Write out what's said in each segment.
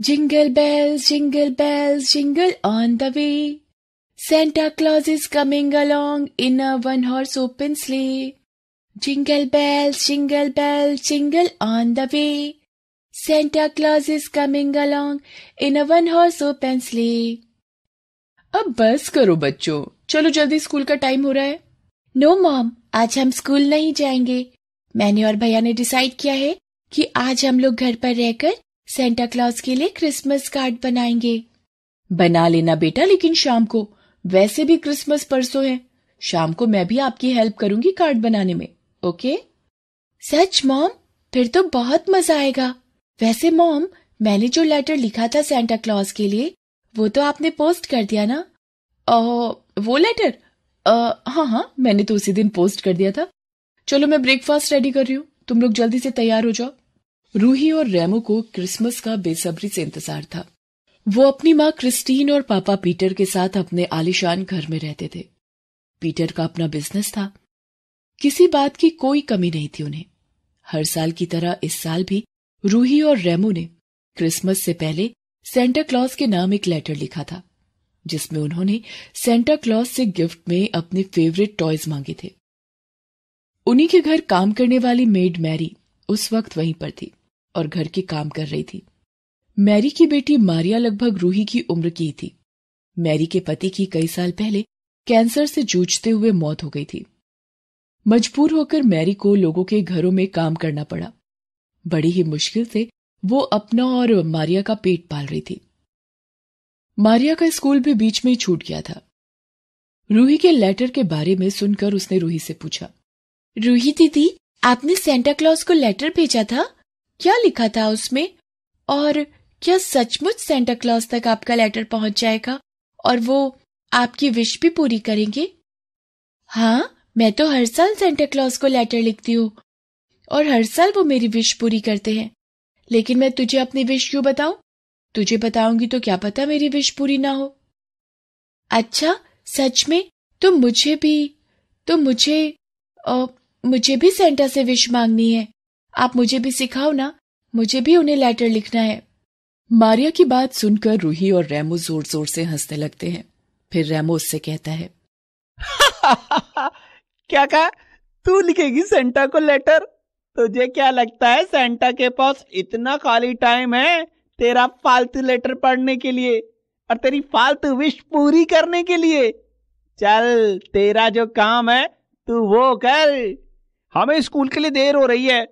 Jingle bells, jingle bells, jingle on the way. Santa Claus is coming along in a one horse open sleigh. Jingle bells, jingle bells, jingle on the way. Santa Claus is coming along in a one horse open sleigh. अब बस करो बच्चों चलो जल्दी school का time हो रहा है no, mom, आज हम स्कूल नहीं जाएंगे मैंने और भैया ने डिसाइड किया है कि आज हम लोग घर पर रहकर सेंटा क्लॉज के लिए क्रिसमस कार्ड बनाएंगे बना लेना बेटा लेकिन शाम को वैसे भी क्रिसमस परसों है शाम को मैं भी आपकी हेल्प करूंगी कार्ड बनाने में ओके सच मॉम फिर तो बहुत मजा आएगा वैसे मॉम मैंने जो लेटर लिखा था सेंटा क्लॉज के लिए वो तो आपने पोस्ट कर दिया ना ओ, वो लेटर हाँ हाँ मैंने तो उसी दिन पोस्ट कर दिया था चलो मैं ब्रेकफास्ट रेडी कर रही हूँ तुम लोग जल्दी से तैयार हो जाओ रूही और रेमो को क्रिसमस का बेसब्री से इंतजार था वो अपनी माँ क्रिस्टीन और पापा पीटर के साथ अपने आलिशान घर में रहते थे पीटर का अपना बिजनेस था किसी बात की कोई कमी नहीं थी उन्हें हर साल की तरह इस साल भी रूही और रेमो ने क्रिसमस से पहले सेंटा क्लॉज के नाम एक लेटर लिखा था जिसमें उन्होंने सेंटा क्लॉज से गिफ्ट में अपने फेवरेट टॉयज मांगे थे उन्हीं के घर काम करने वाली मेड मैरी उस वक्त वहीं पर थी और घर के काम कर रही थी मैरी की बेटी मारिया लगभग रूही की उम्र की थी मैरी के पति की कई साल पहले कैंसर से जूझते हुए मौत हो गई थी मजबूर होकर मैरी को लोगों के घरों में काम करना पड़ा बड़ी ही मुश्किल से वो अपना और मारिया का पेट पाल रही थी मारिया का स्कूल भी बीच में छूट गया था रूही के लेटर के बारे में सुनकर उसने रूही से पूछा रूही दीदी आपने सेंटा क्लॉज को लेटर भेजा था क्या लिखा था उसमें और क्या सचमुच सेंटा क्लॉज तक आपका लेटर पहुंच जाएगा और वो आपकी विश भी पूरी करेंगे हाँ मैं तो हर साल सेंटा क्लॉज को लेटर लिखती हूँ और हर साल वो मेरी विश पूरी करते हैं लेकिन मैं तुझे अपनी विश क्यों बताऊं तुझे बताऊंगी तो क्या पता मेरी विश पूरी ना हो अच्छा सच में तो मुझे भी तो मुझे ओ, मुझे भी सेंटा से विश मांगनी है आप मुझे भी सिखाओ ना मुझे भी उन्हें लेटर लिखना है मारिया की बात सुनकर रूही और रेमो जोर जोर से हंसने लगते हैं फिर रेमो उससे कहता है क्या कहा तू लिखेगी सेंटा को लेटर तुझे क्या लगता है सेंटा के पास इतना खाली टाइम है तेरा फालतू लेटर पढ़ने के लिए और तेरी फालतू विश पूरी करने के लिए चल तेरा जो काम है तू वो कर हमें स्कूल के लिए देर हो रही है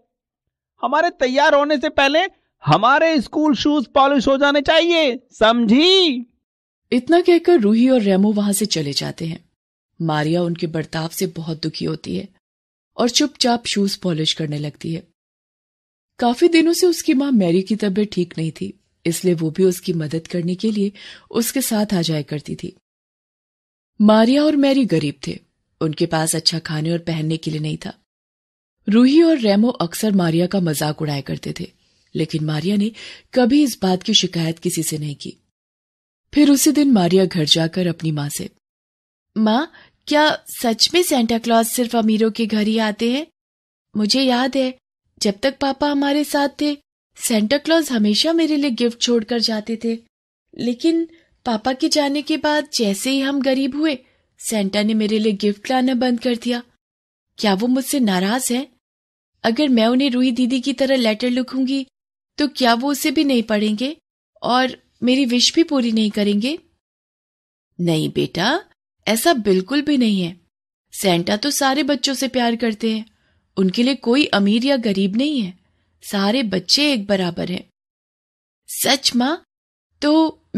हमारे तैयार होने से पहले हमारे स्कूल शूज पॉलिश हो जाने चाहिए समझी इतना कहकर रूही और रेमो वहां से चले जाते हैं मारिया उनके बर्ताव से बहुत दुखी होती है और चुपचाप शूज पॉलिश करने लगती है काफी दिनों से उसकी माँ मैरी की तबीयत ठीक नहीं थी इसलिए वो भी उसकी मदद करने के लिए उसके साथ आ जाया करती थी मारिया और मैरी गरीब थे उनके पास अच्छा खाने और पहनने के लिए नहीं था रूही और रेमो अक्सर मारिया का मजाक उड़ाया करते थे लेकिन मारिया ने कभी इस बात की शिकायत किसी से नहीं की फिर उसी दिन मारिया घर जाकर अपनी मां से मां क्या सच में सेंटा क्लॉज सिर्फ अमीरों के घर ही आते हैं मुझे याद है जब तक पापा हमारे साथ थे सेंटा क्लॉज हमेशा मेरे लिए गिफ्ट छोड़कर जाते थे लेकिन पापा के जाने के बाद जैसे ही हम गरीब हुए सेंटा ने मेरे लिए गिफ्ट लाना बंद कर दिया क्या वो मुझसे नाराज है अगर मैं उन्हें रूही दीदी की तरह लेटर लिखूंगी तो क्या वो उसे भी नहीं पढ़ेंगे और मेरी विश भी पूरी नहीं करेंगे नहीं बेटा ऐसा बिल्कुल भी नहीं है सेंटा तो सारे बच्चों से प्यार करते हैं उनके लिए कोई अमीर या गरीब नहीं है सारे बच्चे एक बराबर हैं सच माँ तो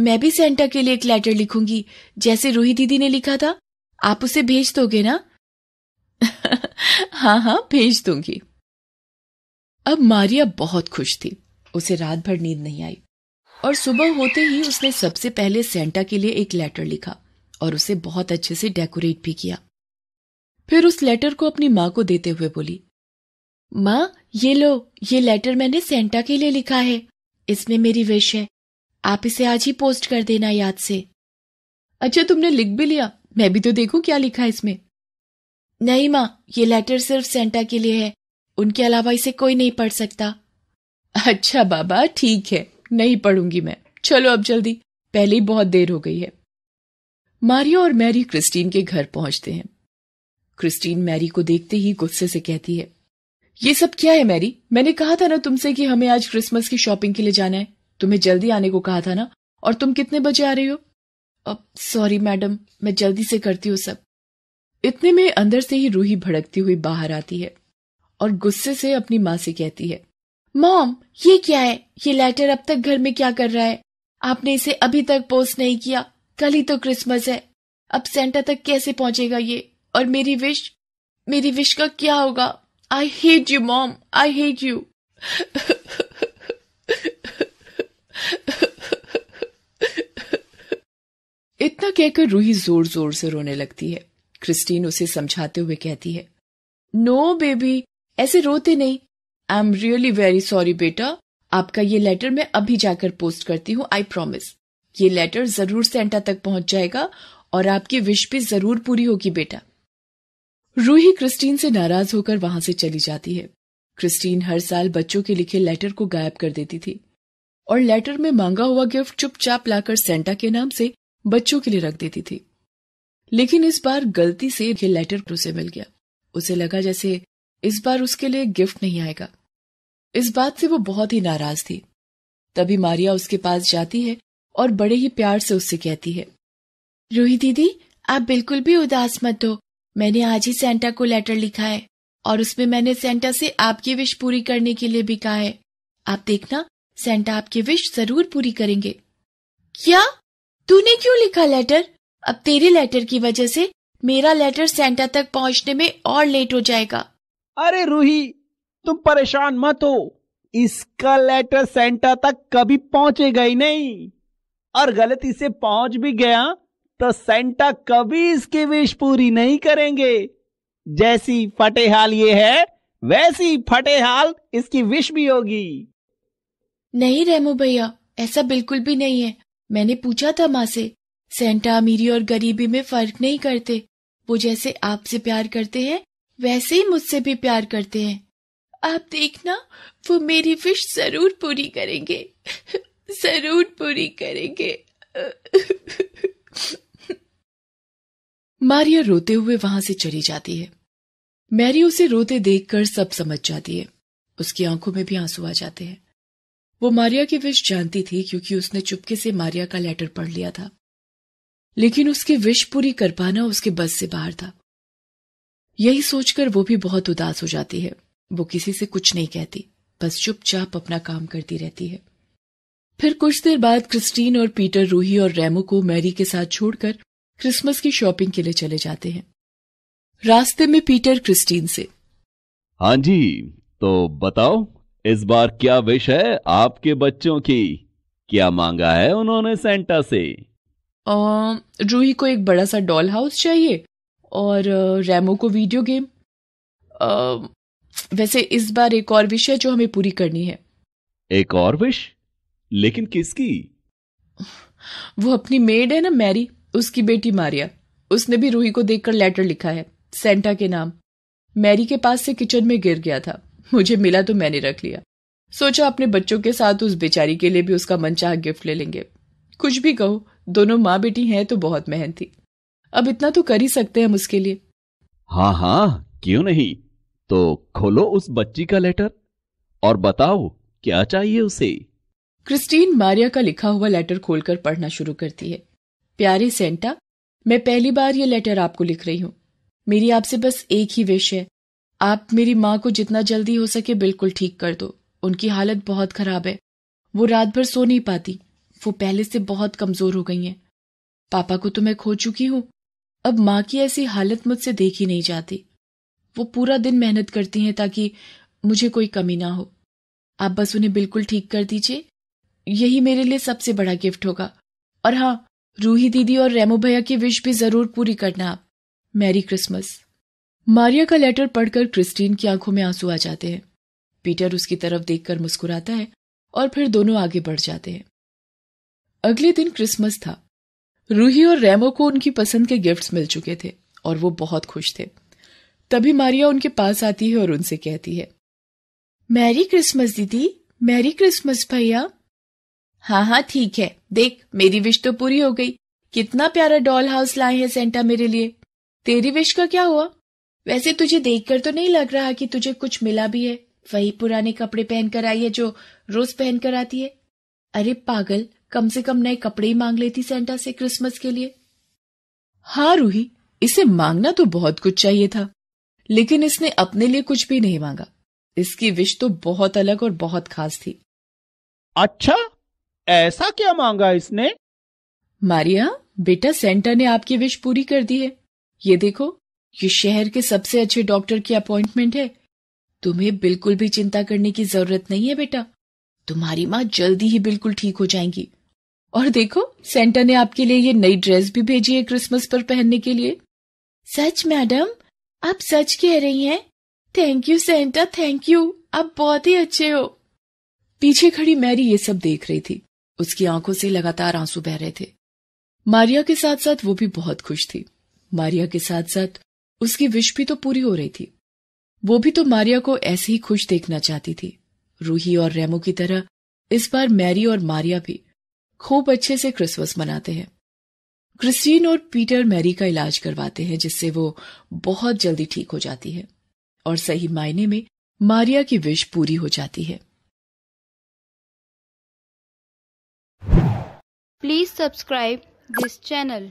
मैं भी सेंटा के लिए एक लेटर लिखूंगी जैसे रूही दीदी ने लिखा था आप उसे भेज दोगे ना हाँ हाँ भेज दूंगी अब मारिया बहुत खुश थी उसे रात भर नींद नहीं आई और सुबह होते ही उसने सबसे पहले सेंटा के लिए एक लेटर लिखा और उसे बहुत अच्छे से डेकोरेट भी किया फिर उस लेटर को अपनी माँ को देते हुए बोली माँ ये लो ये लेटर मैंने सेंटा के लिए लिखा है इसमें मेरी विश है आप इसे आज ही पोस्ट कर देना याद से अच्छा तुमने लिख भी लिया मैं भी तो देखूं क्या लिखा है इसमें नहीं माँ ये लेटर सिर्फ सेंटा के लिए है उनके अलावा इसे कोई नहीं पढ़ सकता अच्छा बाबा ठीक है नहीं पढ़ूंगी मैं चलो अब जल्दी पहले ही बहुत देर हो गई है मारियो और मैरी क्रिस्टीन के घर पहुंचते हैं क्रिस्टीन मैरी को देखते ही गुस्से से कहती है ये सब क्या है मैरी मैंने कहा था ना तुमसे कि हमें आज क्रिसमस की शॉपिंग के लिए जाना है तुम्हें जल्दी आने को कहा था ना और तुम कितने बजे आ रहे हो अब सॉरी मैडम मैं जल्दी से करती हूँ सब इतने में अंदर से ही रूही भड़कती हुई बाहर आती है और गुस्से से अपनी माँ से कहती है मॉम ये क्या है ये लेटर अब तक घर में क्या कर रहा है आपने इसे अभी तक पोस्ट नहीं किया कल ही तो क्रिसमस है अब सेंटा तक कैसे पहुंचेगा ये और मेरी विश मेरी विश का क्या होगा I hate you mom I hate you इतना कहकर रूही जोर जोर से रोने लगती है क्रिस्टीन उसे समझाते हुए कहती है नो no, बेबी ऐसे रोते नहीं I am really very sorry बेटा आपका ये लेटर मैं अभी जाकर पोस्ट करती हूँ आई प्रोमिस ये लेटर जरूर सेंटा तक पहुंच जाएगा और आपकी विश भी जरूर पूरी होगी बेटा रूही क्रिस्टीन से नाराज होकर वहां से चली जाती है क्रिस्टीन हर साल बच्चों के लिखे लेटर को गायब कर देती थी और लेटर में मांगा हुआ गिफ्ट चुपचाप लाकर सेंटा के नाम से बच्चों के लिए रख देती थी लेकिन इस बार गलती से यह लेटर उसे मिल गया उसे लगा जैसे इस बार उसके लिए गिफ्ट नहीं आएगा इस बात से वो बहुत ही नाराज थी तभी मारिया उसके पास जाती है और बड़े ही प्यार से उससे कहती है रूही दीदी आप बिल्कुल भी उदास मत हो मैंने आज ही सेंटा को लेटर लिखा है और उसमें मैंने सेंटा से आपकी विश पूरी करने के लिए भी कहा है आप देखना सेंटा आपकी विश जरूर पूरी करेंगे क्या तूने क्यों लिखा लेटर अब तेरे लेटर की वजह से मेरा लेटर सेंटा तक पहुंचने में और लेट हो जाएगा अरे रूही तुम परेशान मत हो इसका लेटर सेंटर तक कभी पहुंचेगा ही नहीं और गलती से पहुंच भी गया तो सेंटा कभी इसकी विश पूरी नहीं करेंगे जैसी फटेहाल ये है वैसी फटेहाल इसकी विश भी होगी नहीं रेमो भैया ऐसा बिल्कुल भी नहीं है मैंने पूछा था माँ से सेंटा अमीरी और गरीबी में फर्क नहीं करते वो जैसे आपसे प्यार करते हैं वैसे ही मुझसे भी प्यार करते हैं आप देखना वो मेरी विश जरूर पूरी करेंगे जरूर पूरी करेंगे मारिया रोते हुए वहां से चली जाती है मैरी उसे रोते देखकर सब समझ जाती है उसकी आंखों में भी आंसू आ जाते हैं वो मारिया की विश जानती थी क्योंकि उसने चुपके से मारिया का लेटर पढ़ लिया था लेकिन उसकी विश पूरी कर पाना उसके बस से बाहर था यही सोचकर वो भी बहुत उदास हो जाती है वो किसी से कुछ नहीं कहती बस चुपचाप अपना काम करती रहती है फिर कुछ देर बाद क्रिस्टीन और पीटर रूही और रेमो को मैरी के साथ छोड़कर क्रिसमस की शॉपिंग के लिए चले जाते हैं रास्ते में पीटर क्रिस्टीन से हाँ जी तो बताओ इस बार क्या विश है आपके बच्चों की क्या मांगा है उन्होंने सेंटा से आ, रूही को एक बड़ा सा डॉल हाउस चाहिए और रेमो को वीडियो गेम वैसे इस बार एक और विश है जो हमें पूरी करनी है एक और विश लेकिन किसकी वो अपनी मेड है ना मैरी उसकी बेटी मारिया उसने भी रूही को देखकर लेटर लिखा है सेंटा के नाम मैरी के पास से किचन में गिर गया था मुझे मिला तो मैंने रख लिया सोचा अपने बच्चों के साथ उस बेचारी के लिए भी उसका मनचाह गिफ्ट ले लेंगे कुछ भी कहो दोनों माँ बेटी हैं तो बहुत मेहनती अब इतना तो कर ही सकते हैं हम उसके लिए हाँ हाँ क्यों नहीं तो खोलो उस बच्ची का लेटर और बताओ क्या चाहिए उसे क्रिस्टीन मारिया का लिखा हुआ लेटर खोलकर पढ़ना शुरू करती है प्यारे सेंटा मैं पहली बार ये लेटर आपको लिख रही हूँ मेरी आपसे बस एक ही विश है आप मेरी माँ को जितना जल्दी हो सके बिल्कुल ठीक कर दो उनकी हालत बहुत खराब है वो रात भर सो नहीं पाती वो पहले से बहुत कमजोर हो गई है पापा को तो मैं खो चुकी हूँ अब माँ की ऐसी हालत मुझसे देखी नहीं जाती वो पूरा दिन मेहनत करती हैं ताकि मुझे कोई कमी ना हो आप बस उन्हें बिल्कुल ठीक कर दीजिए यही मेरे लिए सबसे बड़ा गिफ्ट होगा और हाँ रूही दीदी और रेमो भैया की विश भी जरूर पूरी करना आप मैरी क्रिसमस मारिया का लेटर पढ़कर क्रिस्टीन की आंखों में आंसू आ जाते हैं पीटर उसकी तरफ देखकर मुस्कुराता है और फिर दोनों आगे बढ़ जाते हैं अगले दिन क्रिसमस था रूही और रेमो को उनकी पसंद के गिफ्ट्स मिल चुके थे और वो बहुत खुश थे तभी मारिया उनके पास आती है और उनसे कहती है मैरी क्रिसमस दीदी मैरी क्रिसमस भैया हाँ हाँ ठीक है देख मेरी विश तो पूरी हो गई कितना प्यारा डॉल हाउस लाए हैं सेंटा मेरे लिए तेरी विश का क्या हुआ वैसे तुझे देखकर तो नहीं लग रहा कि तुझे कुछ मिला भी है वही पुराने कपड़े पहनकर आई है जो रोज पहनकर आती है अरे पागल कम से कम नए कपड़े ही मांग लेती सेंटा से क्रिसमस के लिए हाँ रूही इसे मांगना तो बहुत कुछ चाहिए था लेकिन इसने अपने लिए कुछ भी नहीं मांगा इसकी विश तो बहुत अलग और बहुत खास थी अच्छा ऐसा क्या मांगा इसने मारिया बेटा सेंटा ने आपकी विश पूरी कर दी है ये देखो ये शहर के सबसे अच्छे डॉक्टर की अपॉइंटमेंट है तुम्हें बिल्कुल भी चिंता करने की जरूरत नहीं है बेटा तुम्हारी माँ जल्दी ही बिल्कुल ठीक हो जाएंगी और देखो सेंटा ने आपके लिए ये नई ड्रेस भी भेजी है क्रिसमस पर पहनने के लिए सच मैडम आप सच कह रही हैं thank you Santa thank you आप बहुत ही अच्छे हो पीछे खड़ी मैरी ये सब देख रही थी उसकी आंखों से लगातार आंसू बह रहे थे मारिया के साथ साथ वो भी बहुत खुश थी मारिया के साथ साथ उसकी विश भी तो पूरी हो रही थी वो भी तो मारिया को ऐसे ही खुश देखना चाहती थी रूही और रेमो की तरह इस बार मैरी और मारिया भी खूब अच्छे से क्रिसमस मनाते हैं क्रिस्टीन और पीटर मैरी का इलाज करवाते हैं जिससे वो बहुत जल्दी ठीक हो जाती है और सही मायने में मारिया की विश पूरी हो जाती है प्लीज सब्सक्राइब दिस चैनल